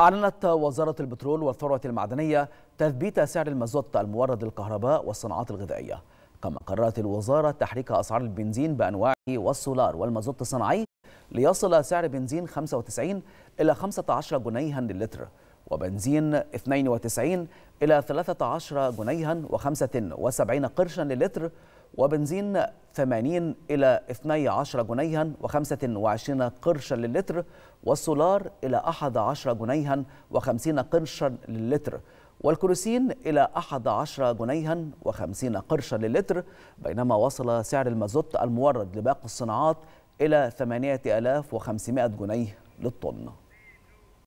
أعلنت وزارة البترول والثروة المعدنية تثبيت سعر المازوت المورد للكهرباء والصناعات الغذائية كما قررت الوزارة تحريك أسعار البنزين بأنواعه والسولار والمازوت الصناعي ليصل سعر بنزين 95 إلى 15 جنيها للتر وبنزين 92 إلى 13 جنيها و75 قرشا للتر وبنزين 80 إلى 12 جنيها و25 قرشا للتر والسولار إلى 11 جنيها و50 قرشا للتر والكروسين إلى 11 جنيها و50 قرشا للتر بينما وصل سعر المازوت المورد لباقي الصناعات إلى 8500 جنيه للطن